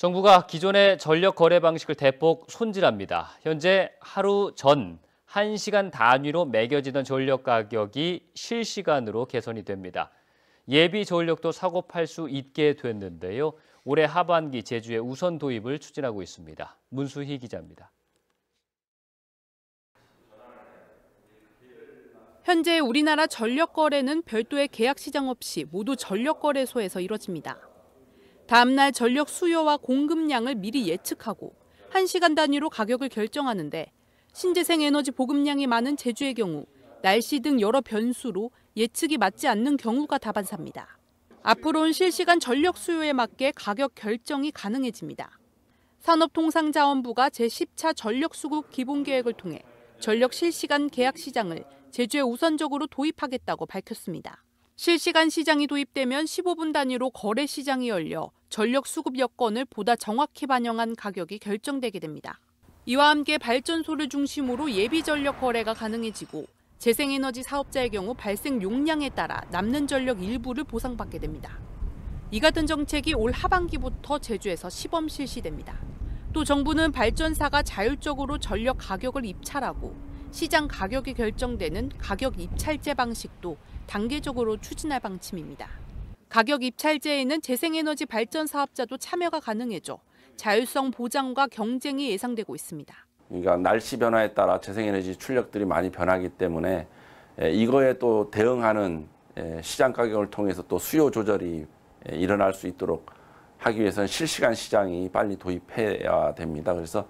정부가 기존의 전력 거래 방식을 대폭 손질합니다. 현재 하루 전 1시간 단위로 매겨지던 전력 가격이 실시간으로 개선이 됩니다. 예비 전력도 사고 팔 수 있게 됐는데요. 올해 하반기 제주의 우선 도입을 추진하고 있습니다. 문수희 기자입니다. 현재 우리나라 전력 거래는 별도의 계약 시장 없이 모두 전력 거래소에서 이뤄집니다. 다음날 전력 수요와 공급량을 미리 예측하고 1시간 단위로 가격을 결정하는데 신재생 에너지 보급량이 많은 제주의 경우 날씨 등 여러 변수로 예측이 맞지 않는 경우가 다반사입니다. 앞으로는 실시간 전력 수요에 맞게 가격 결정이 가능해집니다. 산업통상자원부가 제10차 전력수급 기본계획을 통해 전력 실시간 계약 시장을 제주에 우선적으로 도입하겠다고 밝혔습니다. 실시간 시장이 도입되면 15분 단위로 거래 시장이 열려 전력 수급 여건을 보다 정확히 반영한 가격이 결정되게 됩니다. 이와 함께 발전소를 중심으로 예비 전력 거래가 가능해지고 재생에너지 사업자의 경우 발생 용량에 따라 남는 전력 일부를 보상받게 됩니다. 이 같은 정책이 올 하반기부터 제주에서 시범 실시됩니다. 또 정부는 발전사가 자율적으로 전력 가격을 입찰하고 시장 가격이 결정되는 가격 입찰제 방식도 단계적으로 추진할 방침입니다. 가격 입찰제에는 재생에너지 발전 사업자도 참여가 가능해져 자율성 보장과 경쟁이 예상되고 있습니다. 그러니까 날씨 변화에 따라 재생에너지 출력들이 많이 변하기 때문에 예, 이거에 또 대응하는 예, 시장 가격을 통해서 또 수요 조절이 예, 일어날 수 있도록 하기 위해서는 실시간 시장이 빨리 도입해야 됩니다. 그래서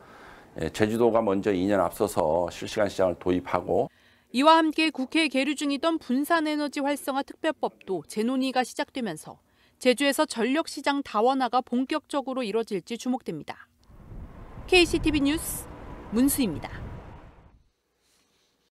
제주도가 먼저 2년 앞서서 실시간 시장을 도입하고 이와 함께 국회에 계류 중이던 분산에너지 활성화 특별법도 재논의가 시작되면서 제주에서 전력시장 다원화가 본격적으로 이뤄질지 주목됩니다. KCTV 뉴스 문수입니다.